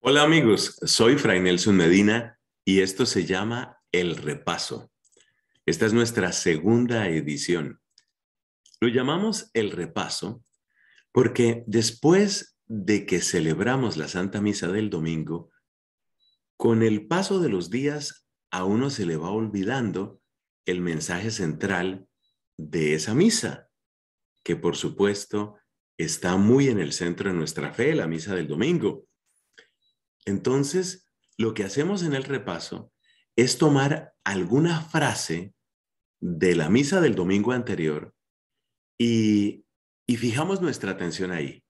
Hola amigos, soy Fray Nelson Medina y esto se llama El Repaso. Esta es nuestra segunda edición. Lo llamamos El Repaso porque después de que celebramos la Santa Misa del domingo, con el paso de los días a uno se le va olvidando el mensaje central de esa misa, que por supuesto está muy en el centro de nuestra fe, la misa del domingo entonces, lo que hacemos en el repaso es tomar alguna frase de la misa del domingo anterior y, fijamos nuestra atención ahí.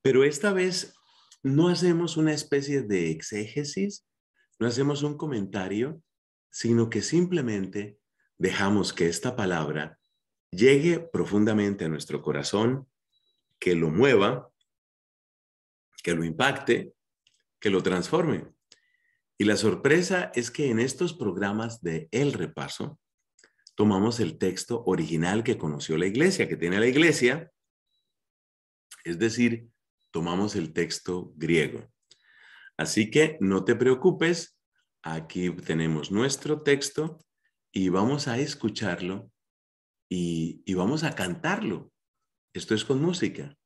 Pero esta vez no hacemos una especie de exégesis, no hacemos un comentario, sino que simplemente dejamos que esta palabra llegue profundamente a nuestro corazón, que lo mueva, que lo impacte que lo transforme. Y la sorpresa es que en estos programas de El Repaso, tomamos el texto original que conoció la iglesia, que tiene la iglesia, es decir, tomamos el texto griego. Así que no te preocupes, aquí tenemos nuestro texto y vamos a escucharlo y, y vamos a cantarlo. Esto es con música.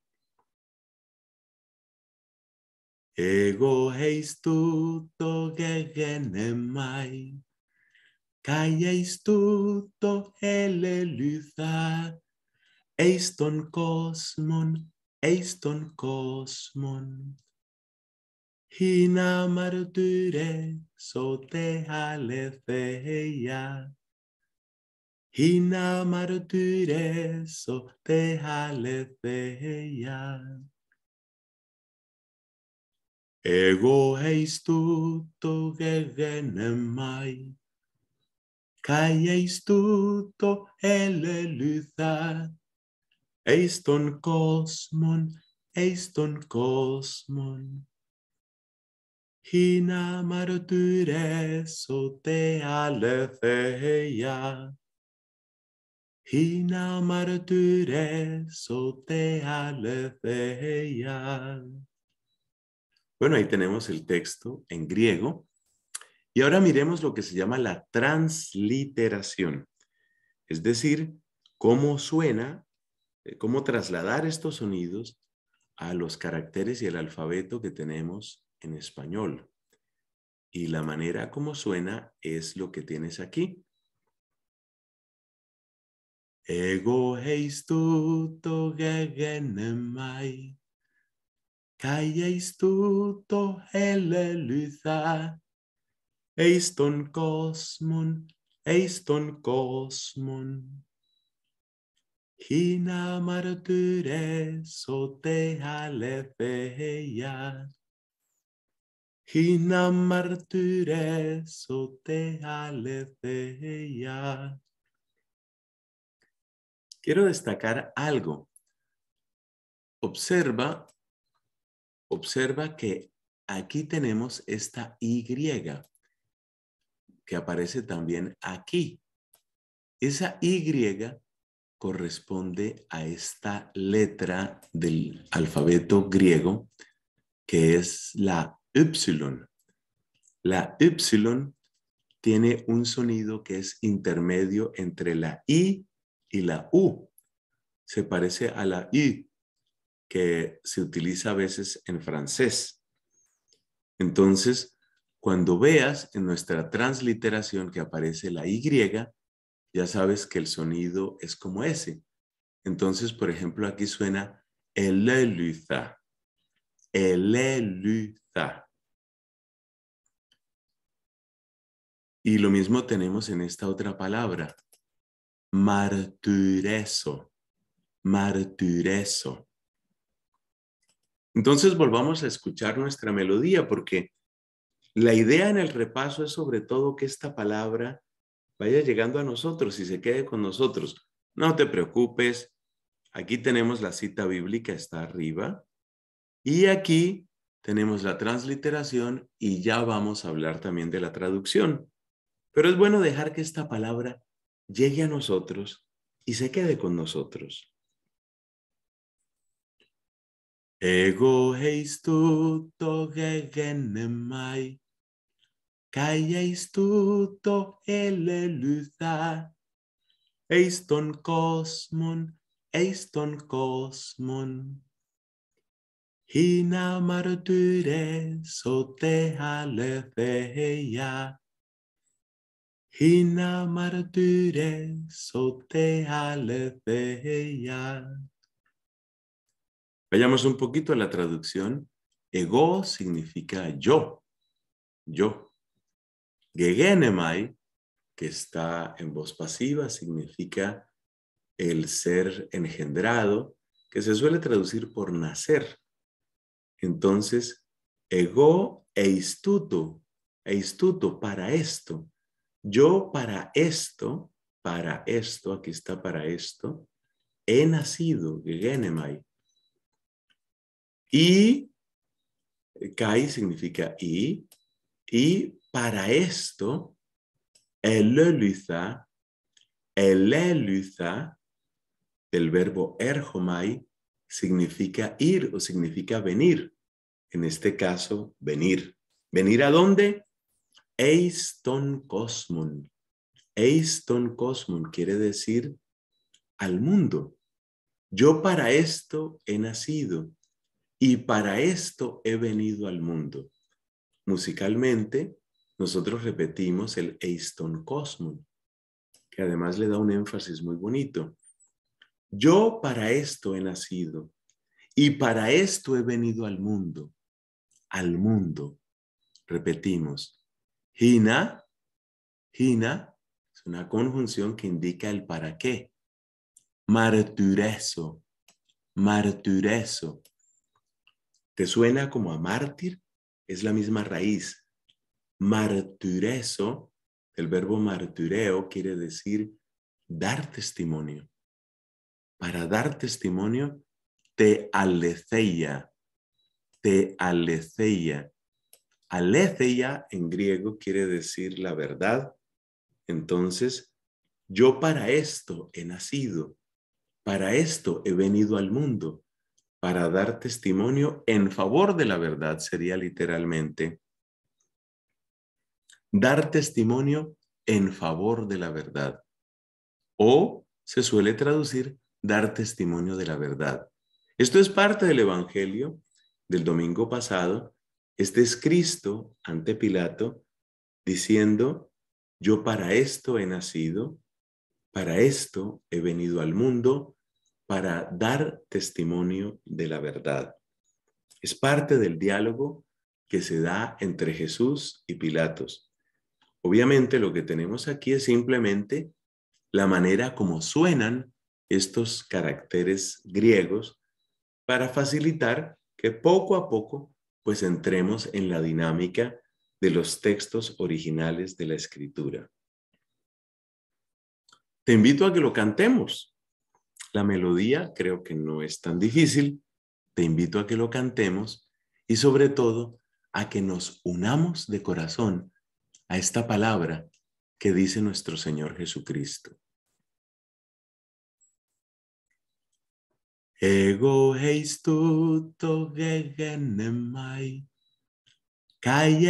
Εγώ εις τούτο γεγενεμάι, καί εις τούτο ελελουθά, εις τον κόσμον, εις τον κόσμον. Ήνα μαρτύρε σωτέ αλεθέια, Ήνα μαρτύρε σωτέ αλεθέια. Εγώ εις τούτο γεγένε μάι, καί εις τούτο ελελουθά, εις τον κόσμον, εις τον κόσμον. Χίνα μαρτυρές ο τε αλεθέια, Χίνα μαρτυρές ο τε αλεθέια. Bueno, ahí tenemos el texto en griego. Y ahora miremos lo que se llama la transliteración, es decir, cómo suena, eh, cómo trasladar estos sonidos a los caracteres y el alfabeto que tenemos en español. Y la manera como suena es lo que tienes aquí. Ego heistuto Kaieistuto helelytää, eiston kosmon, eiston kosmon. Hina martyre sotea lefeja. Hina Quiero destacar algo. Observa observa que aquí tenemos esta Y que aparece también aquí. Esa Y corresponde a esta letra del alfabeto griego que es la Y. La Y tiene un sonido que es intermedio entre la I y la U. Se parece a la I, que se utiliza a veces en francés. Entonces, cuando veas en nuestra transliteración que aparece la Y, ya sabes que el sonido es como ese. Entonces, por ejemplo, aquí suena eleluza, eleluza. Y lo mismo tenemos en esta otra palabra, martireso, martureso. Entonces volvamos a escuchar nuestra melodía porque la idea en el repaso es sobre todo que esta palabra vaya llegando a nosotros y se quede con nosotros. No te preocupes, aquí tenemos la cita bíblica, está arriba, y aquí tenemos la transliteración y ya vamos a hablar también de la traducción. Pero es bueno dejar que esta palabra llegue a nosotros y se quede con nosotros. Εγώ εις το γεγένε μαϊ, καί εστω το ελελούθα, εις τον κόσμον, εις τον κόσμον. Ινα μαρτύρε σωτέ αλεφέια, Ινα μαρτύρε σωτέ αλεφέια. Vayamos un poquito a la traducción. Ego significa yo, yo. Gegenemai, que está en voz pasiva, significa el ser engendrado, que se suele traducir por nacer. Entonces, ego e istuto, e istuto para esto. Yo para esto, para esto, aquí está para esto, he nacido, gegenemai. Y eh, Kai significa y, y para esto, eleluza, eleliza, el verbo erjomai significa ir o significa venir. En este caso, venir. ¿Venir a dónde? Eiston Cosmon. Eiston Cosmon quiere decir al mundo. Yo para esto he nacido. Y para esto he venido al mundo. Musicalmente, nosotros repetimos el Eiston Cosmo, que además le da un énfasis muy bonito. Yo para esto he nacido y para esto he venido al mundo, al mundo. Repetimos, Hina, Hina, es una conjunción que indica el para qué. Martureso, martureso, ¿Te suena como a mártir? Es la misma raíz. Martireso, el verbo martureo quiere decir dar testimonio. Para dar testimonio, te aleceia, te aleceia. Aleceia en griego quiere decir la verdad. Entonces, yo para esto he nacido, para esto he venido al mundo, para dar testimonio en favor de la verdad sería literalmente dar testimonio en favor de la verdad. O se suele traducir dar testimonio de la verdad. Esto es parte del Evangelio del domingo pasado. Este es Cristo ante Pilato diciendo, yo para esto he nacido, para esto he venido al mundo, para dar testimonio de la verdad. Es parte del diálogo que se da entre Jesús y Pilatos. Obviamente lo que tenemos aquí es simplemente la manera como suenan estos caracteres griegos para facilitar que poco a poco pues entremos en la dinámica de los textos originales de la escritura. Te invito a que lo cantemos melodía creo que no es tan difícil. Te invito a que lo cantemos y sobre todo a que nos unamos de corazón a esta palabra que dice nuestro Señor Jesucristo. Ego heistuto gegenemai, kai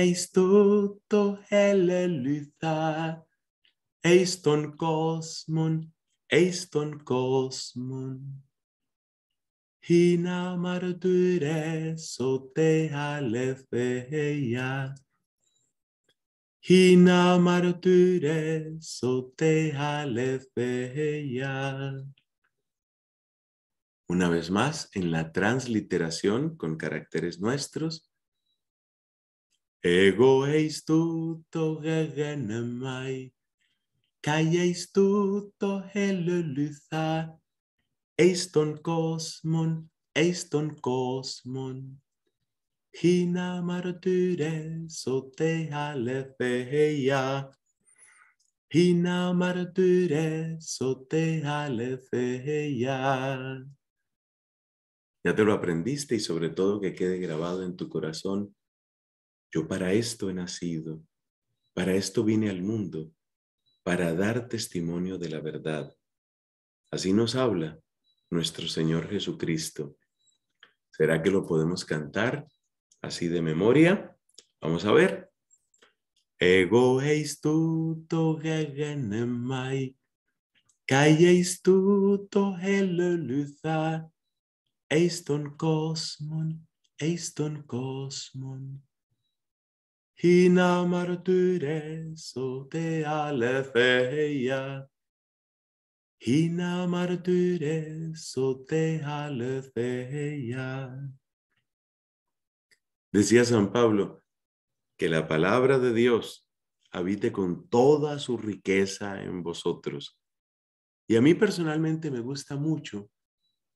eiston cosmon Eiston Cosmon. Hina mardyre sotehalef eia. Hina mardyre sotehalef eia. Una vez más, en la transliteración con caracteres nuestros. Ego to gegenemai. Kaiéis tutto Cosmon eiston Cosmon, eiston es Hina martyres te lefeja. Hina martyres te ya. Ya te lo aprendiste y sobre todo que quede grabado en tu corazón. Yo para esto he nacido, para esto vine al mundo para dar testimonio de la verdad. Así nos habla nuestro Señor Jesucristo. ¿Será que lo podemos cantar así de memoria? Vamos a ver. Ego eis tu mai, calleis tu eiston cosmon, eiston cosmon. Hina o te alefeia. Hina so, te alefeia. Decía San Pablo, que la palabra de Dios habite con toda su riqueza en vosotros. Y a mí personalmente me gusta mucho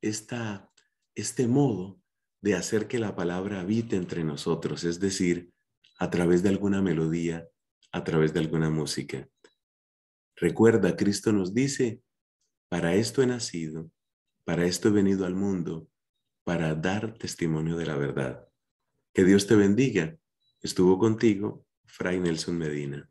esta, este modo de hacer que la palabra habite entre nosotros, es decir, a través de alguna melodía, a través de alguna música. Recuerda, Cristo nos dice, para esto he nacido, para esto he venido al mundo, para dar testimonio de la verdad. Que Dios te bendiga. Estuvo contigo Fray Nelson Medina.